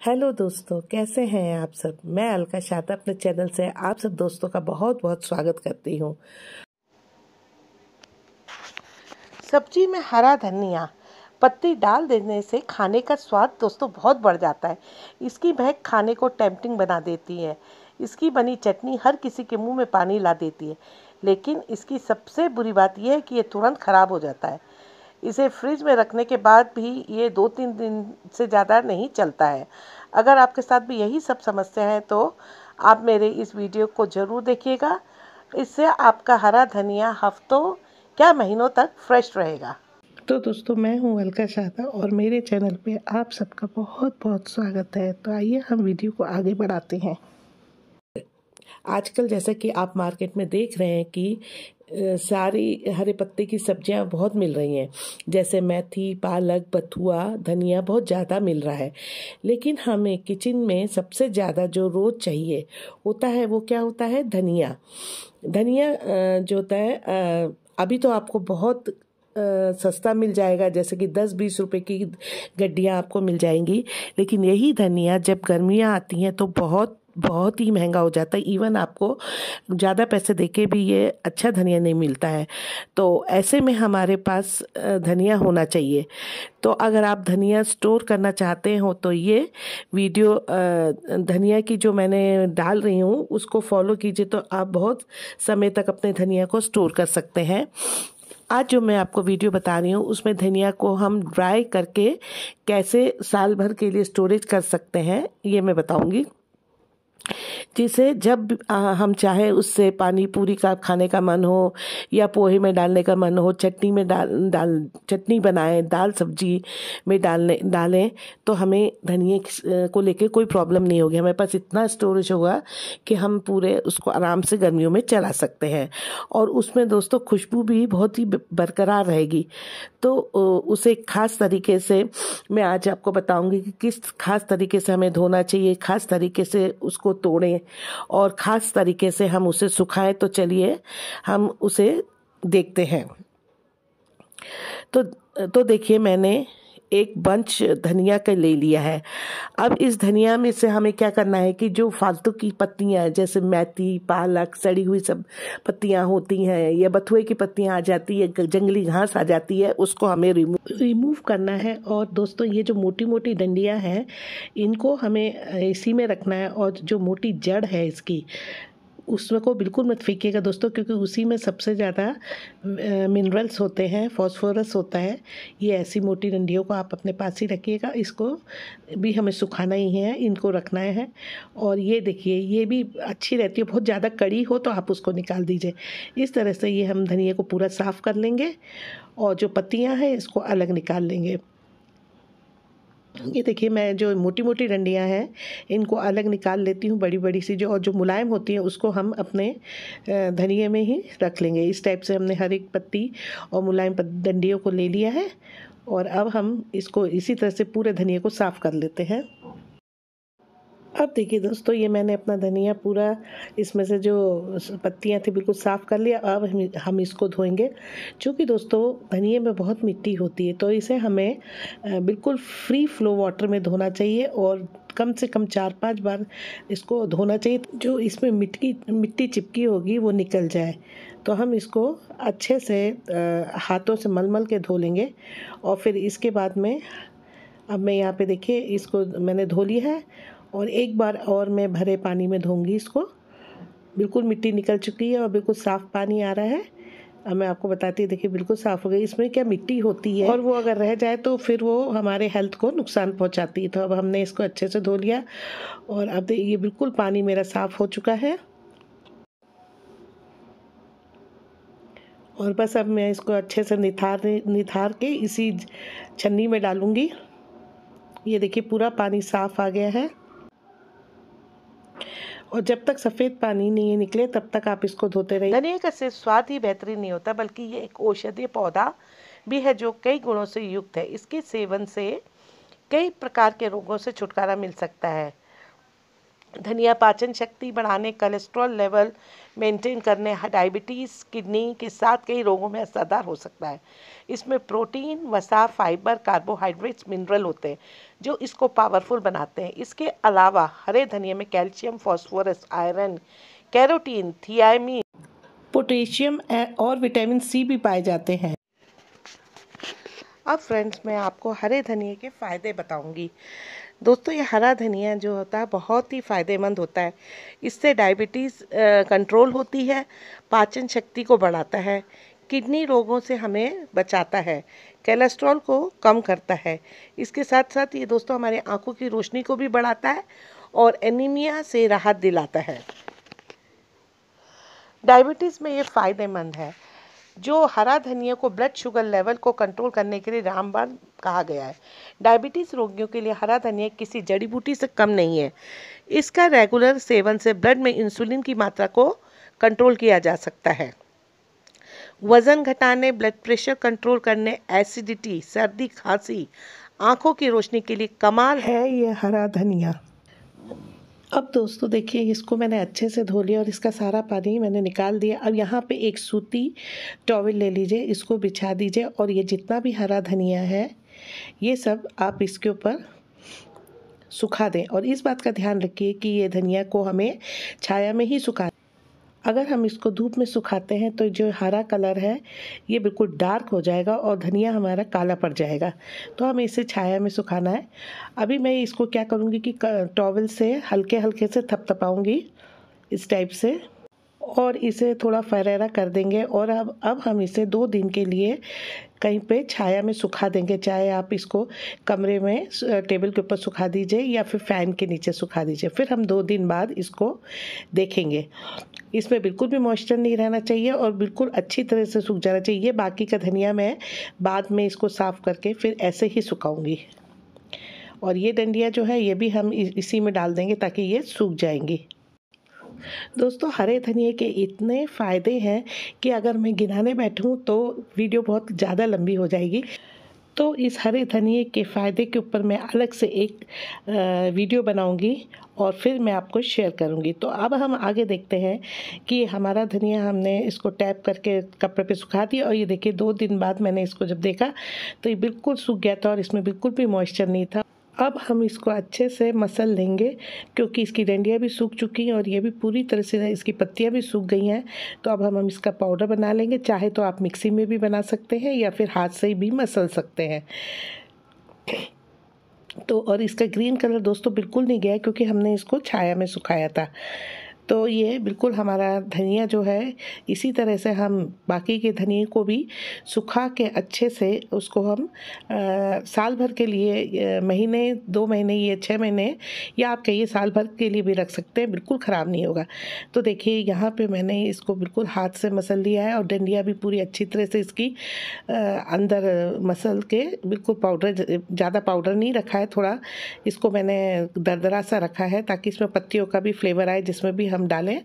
hello दोस्तों कैसे हैं आप सब मैं अलका शाता अपने चैनल से आप सब दोस्तों का बहुत बहुत स्वागत करती हूँ सब्जी में हरा धनिया पत्ती डाल देने से खाने का स्वाद दोस्तों बहुत बढ़ जाता है इसकी महक खाने को टेम्पटिंग बना देती है इसकी बनी चटनी हर किसी के मुंह में पानी ला देती है लेकिन इसकी सबसे बुरी बात यह है कि ये तुरंत ख़राब हो जाता है इसे फ्रिज में रखने के बाद भी ये दो तीन दिन से ज़्यादा नहीं चलता है अगर आपके साथ भी यही सब समस्या है तो आप मेरे इस वीडियो को ज़रूर देखिएगा इससे आपका हरा धनिया हफ्तों क्या महीनों तक फ्रेश रहेगा तो दोस्तों मैं हूँ अलका शादा और मेरे चैनल पे आप सबका बहुत बहुत स्वागत है तो आइए हम वीडियो को आगे बढ़ाते हैं आजकल जैसा कि आप मार्केट में देख रहे हैं कि सारी हरे पत्ते की सब्जियां बहुत मिल रही हैं जैसे मेथी पालक बथुआ धनिया बहुत ज़्यादा मिल रहा है लेकिन हमें किचन में सबसे ज़्यादा जो रोज़ चाहिए होता है वो क्या होता है धनिया धनिया जो होता है अभी तो आपको बहुत सस्ता मिल जाएगा जैसे कि दस बीस रुपए की गड्डियाँ आपको मिल जाएंगी लेकिन यही धनिया जब गर्मियाँ आती हैं तो बहुत बहुत ही महंगा हो जाता है इवन आपको ज़्यादा पैसे दे के भी ये अच्छा धनिया नहीं मिलता है तो ऐसे में हमारे पास धनिया होना चाहिए तो अगर आप धनिया स्टोर करना चाहते हो तो ये वीडियो धनिया की जो मैंने डाल रही हूँ उसको फॉलो कीजिए तो आप बहुत समय तक अपने धनिया को स्टोर कर सकते हैं आज जो मैं आपको वीडियो बता रही हूँ उसमें धनिया को हम ड्राई करके कैसे साल भर के लिए स्टोरेज कर सकते हैं ये मैं बताऊँगी जिसे जब हम चाहे उससे पानी पूरी का खाने का मन हो या पोहे में डालने का मन हो चटनी में डाल डाल चटनी बनाएं दाल सब्जी में डालने डालें तो हमें धनिए को लेके कोई प्रॉब्लम नहीं होगी हमारे पास इतना स्टोरेज होगा कि हम पूरे उसको आराम से गर्मियों में चला सकते हैं और उसमें दोस्तों खुशबू भी बहुत ही बरकरार रहेगी तो उसे खास तरीके से मैं आज आपको बताऊंगी कि किस खास तरीके से हमें धोना चाहिए खास तरीके से उसको तोड़ें और ख़ास तरीके से हम उसे सुखाएं तो चलिए हम उसे देखते हैं तो तो देखिए मैंने एक बंच धनिया का ले लिया है अब इस धनिया में से हमें क्या करना है कि जो फालतू की पत्तियाँ जैसे मैथी पालक सड़ी हुई सब पत्तियाँ होती हैं या बथुए की पत्तियाँ आ जाती है जंगली घास आ जाती है उसको हमें रिमूव रिमूव करना है और दोस्तों ये जो मोटी मोटी डंडियाँ हैं इनको हमें इसी में रखना है और जो मोटी जड़ है इसकी उसमें को बिल्कुल मत फेंकिएगा दोस्तों क्योंकि उसी में सबसे ज़्यादा मिनरल्स होते हैं फॉस्फोरस होता है ये ऐसी मोटी डंडियों को आप अपने पास ही रखिएगा इसको भी हमें सुखाना ही है इनको रखना है और ये देखिए ये भी अच्छी रहती है बहुत ज़्यादा कड़ी हो तो आप उसको निकाल दीजिए इस तरह से ये हम धनिए को पूरा साफ़ कर लेंगे और जो पत्तियाँ हैं इसको अलग निकाल लेंगे ये देखिए मैं जो मोटी मोटी डंडियाँ हैं इनको अलग निकाल लेती हूँ बड़ी बड़ी सी जो और जो मुलायम होती हैं उसको हम अपने धनिए में ही रख लेंगे इस टाइप से हमने हर एक पत्ती और मुलायम डंडियों को ले लिया है और अब हम इसको इसी तरह से पूरे धनिए को साफ़ कर लेते हैं अब देखिए दोस्तों ये मैंने अपना धनिया पूरा इसमें से जो पत्तियाँ थी बिल्कुल साफ़ कर लिया अब हम हम इसको धोएंगे क्योंकि दोस्तों धनिए में बहुत मिट्टी होती है तो इसे हमें बिल्कुल फ्री फ्लो वाटर में धोना चाहिए और कम से कम चार पांच बार इसको धोना चाहिए जो इसमें मिट्टी मिट्टी चिपकी होगी वो निकल जाए तो हम इसको अच्छे से हाथों से मलमल के धो लेंगे और फिर इसके बाद में अब मैं यहाँ पे देखिए इसको मैंने धो लिया है और एक बार और मैं भरे पानी में धोंगी इसको बिल्कुल मिट्टी निकल चुकी है और बिल्कुल साफ़ पानी आ रहा है अब मैं आपको बताती देखिए बिल्कुल साफ़ हो गई इसमें क्या मिट्टी होती है और वो अगर रह जाए तो फिर वो हमारे हेल्थ को नुकसान पहुंचाती है तो अब हमने इसको अच्छे से धो लिया और अब ये बिल्कुल पानी मेरा साफ़ हो चुका है और बस अब मैं इसको अच्छे से निथार निथार के इसी छन्नी में डालूँगी ये देखिए पूरा पानी साफ़ आ गया है और जब तक सफ़ेद पानी नहीं निकले तब तक आप इसको धोते रहिए धनिया का सिर्फ स्वाद ही बेहतरीन नहीं होता बल्कि ये एक औषधीय पौधा भी है जो कई गुणों से युक्त है इसके सेवन से कई प्रकार के रोगों से छुटकारा मिल सकता है धनिया पाचन शक्ति बढ़ाने कोलेस्ट्रॉल लेवल मेंटेन करने डायबिटीज़ किडनी के साथ कई रोगों में असरदार हो सकता है इसमें प्रोटीन वसा फाइबर कार्बोहाइड्रेट्स मिनरल होते हैं जो इसको पावरफुल बनाते हैं इसके अलावा हरे धनिया में calcium phosphorus iron carotene thiamine potassium और विटामिन सी भी पाए जाते हैं अब फ्रेंड्स मैं आपको हरे धनिए के फ़ायदे बताऊंगी दोस्तों ये हरा धनिया जो होता है बहुत ही फ़ायदेमंद होता है इससे डायबिटीज़ कंट्रोल होती है पाचन शक्ति को बढ़ाता है किडनी रोगों से हमें बचाता है कैलेस्ट्रॉल को कम करता है इसके साथ साथ ये दोस्तों हमारे आँखों की रोशनी को भी बढ़ाता है और एनीमिया से राहत दिलाता है डायबिटीज़ में ये फ़ायदेमंद है जो हरा धनिया को ब्लड शुगर लेवल को कंट्रोल करने के लिए रामबाण कहा गया है डायबिटीज़ रोगियों के लिए हरा धनिया किसी जड़ी बूटी से कम नहीं है इसका रेगुलर सेवन से ब्लड में इंसुलिन की मात्रा को कंट्रोल किया जा सकता है वज़न घटाने ब्लड प्रेशर कंट्रोल करने एसिडिटी सर्दी खांसी आंखों की रोशनी के लिए कमाल है ये हरा धनिया अब दोस्तों देखिए इसको मैंने अच्छे से धो लिया और इसका सारा पानी मैंने निकाल दिया अब यहाँ पे एक सूती टॉवल ले लीजिए इसको बिछा दीजिए और ये जितना भी हरा धनिया है ये सब आप इसके ऊपर सुखा दें और इस बात का ध्यान रखिए कि ये धनिया को हमें छाया में ही सुखा अगर हम इसको धूप में सुखाते हैं तो जो हरा कलर है ये बिल्कुल डार्क हो जाएगा और धनिया हमारा काला पड़ जाएगा तो हमें इसे छाया में सुखाना है अभी मैं इसको क्या करूँगी कि टॉवल से हल्के हल्के से थपथपाऊँगी इस टाइप से और इसे थोड़ा फरेरा कर देंगे और अब अब हम इसे दो दिन के लिए कहीं पे छाया में सुखा देंगे चाहे आप इसको कमरे में टेबल के ऊपर सुखा दीजिए या फिर फ़ैन के नीचे सुखा दीजिए फिर हम दो दिन बाद इसको देखेंगे इसमें बिल्कुल भी मॉइस्चर नहीं रहना चाहिए और बिल्कुल अच्छी तरह से सूख जाना चाहिए बाकी का धनिया मैं बाद में इसको साफ़ करके फिर ऐसे ही सुखाऊँगी और ये डंडिया जो है ये भी हम इसी में डाल देंगे ताकि ये सूख जाएंगी दोस्तों हरे धनिए के इतने फ़ायदे हैं कि अगर मैं गिनाने बैठूँ तो वीडियो बहुत ज़्यादा लंबी हो जाएगी तो इस हरे धनिए के फ़ायदे के ऊपर मैं अलग से एक वीडियो बनाऊंगी और फिर मैं आपको शेयर करूंगी तो अब हम आगे देखते हैं कि हमारा धनिया हमने इसको टैप करके कपड़े पे सुखा दिया और ये देखिए दो दिन बाद मैंने इसको जब देखा तो ये बिल्कुल सूख गया था और इसमें बिल्कुल भी मॉइस्चर नहीं था अब हम इसको अच्छे से मसल लेंगे क्योंकि इसकी डंडियाँ भी सूख चुकी हैं और ये भी पूरी तरह से इसकी पत्तियाँ भी सूख गई हैं तो अब हम हम इसका पाउडर बना लेंगे चाहे तो आप मिक्सी में भी बना सकते हैं या फिर हाथ से भी मसल सकते हैं तो और इसका ग्रीन कलर दोस्तों बिल्कुल नहीं गया क्योंकि हमने इसको छाया में सुखाया था तो ये बिल्कुल हमारा धनिया जो है इसी तरह से हम बाकी के धनिए को भी सुखा के अच्छे से उसको हम आ, साल भर के लिए महीने दो महीने ये छः महीने या आप कहिए साल भर के लिए भी रख सकते हैं बिल्कुल ख़राब नहीं होगा तो देखिए यहाँ पे मैंने इसको बिल्कुल हाथ से मसल लिया है और डंडिया भी पूरी अच्छी तरह से इसकी आ, अंदर मसल के बिल्कुल पाउडर ज़्यादा पाउडर नहीं रखा है थोड़ा इसको मैंने दरदरा सा रखा है ताकि इसमें पत्तियों का भी फ्लेवर आए जिसमें भी हम डालें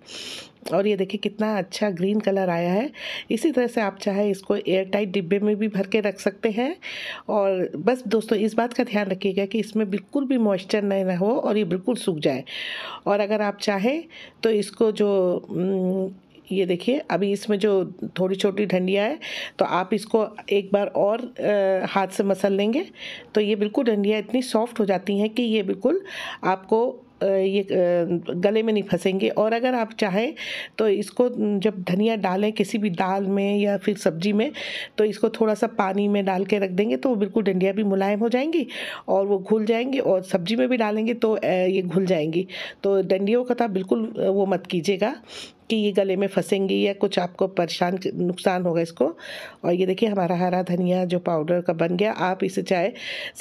और ये देखिए कितना अच्छा ग्रीन कलर आया है इसी तरह से आप चाहे इसको एयर टाइट डिब्बे में भी भर के रख सकते हैं और बस दोस्तों इस बात का ध्यान रखिएगा कि इसमें बिल्कुल भी मॉइस्चर नहीं ना हो और ये बिल्कुल सूख जाए और अगर आप चाहें तो इसको जो ये देखिए अभी इसमें जो थोड़ी छोटी ढंडियाँ है तो आप इसको एक बार और आ, हाथ से मसल लेंगे तो ये बिल्कुल ढंडियाँ इतनी सॉफ्ट हो जाती हैं कि ये बिल्कुल आपको ये गले में नहीं फंसेंगे और अगर आप चाहें तो इसको जब धनिया डालें किसी भी दाल में या फिर सब्जी में तो इसको थोड़ा सा पानी में डाल के रख देंगे तो बिल्कुल डंडिया भी मुलायम हो जाएंगी और वो घुल जाएंगी और सब्जी में भी डालेंगे तो ये घुल जाएंगी तो डंडियों का था बिल्कुल वो मत कीजिएगा कि ये गले में फंसेंगी या कुछ आपको परेशान नुकसान होगा इसको और ये देखिए हमारा हरा धनिया जो पाउडर का बन गया आप इसे चाहे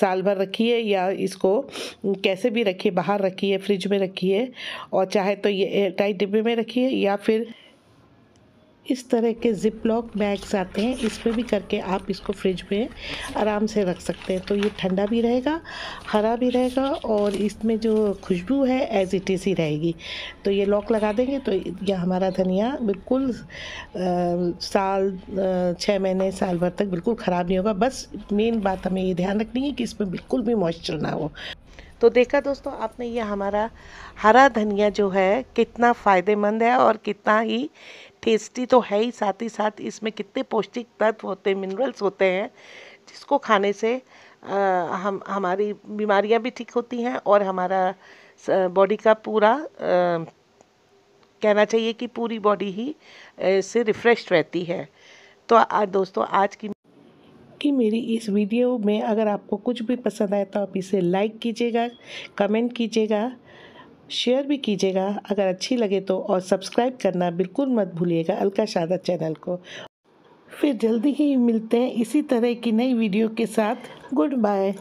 साल भर रखिए या इसको कैसे भी रखिए बाहर रखिए फ्रिज में रखिए और चाहे तो ये एयर टाइट डिब्बे में रखिए या फिर इस तरह के जिप लॉक बैग्स आते हैं इसमें भी करके आप इसको फ्रिज में आराम से रख सकते हैं तो ये ठंडा भी रहेगा हरा भी रहेगा और इसमें जो खुशबू है एज इट इज़ ही रहेगी तो ये लॉक लगा देंगे तो यह हमारा धनिया बिल्कुल आ, साल छः महीने साल भर तक बिल्कुल ख़राब नहीं होगा बस मेन बात हमें ये ध्यान रखनी है कि इसमें बिल्कुल भी मॉइस्चर ना हो तो देखा दोस्तों आपने ये हमारा हरा धनिया जो है कितना फ़ायदेमंद है और कितना ही टेस्टी तो है ही साथ ही साथ इसमें कितने पौष्टिक तत्व होते हैं मिनरल्स होते हैं जिसको खाने से आ, हम हमारी बीमारियां भी ठीक होती हैं और हमारा बॉडी का पूरा आ, कहना चाहिए कि पूरी बॉडी ही से रिफ़्रेश रहती है तो आ, दोस्तों आज की कि मेरी इस वीडियो में अगर आपको कुछ भी पसंद आए तो आप इसे लाइक कीजिएगा कमेंट कीजिएगा शेयर भी कीजिएगा अगर अच्छी लगे तो और सब्सक्राइब करना बिल्कुल मत भूलिएगा अलका शादा चैनल को फिर जल्दी ही मिलते हैं इसी तरह की नई वीडियो के साथ गुड बाय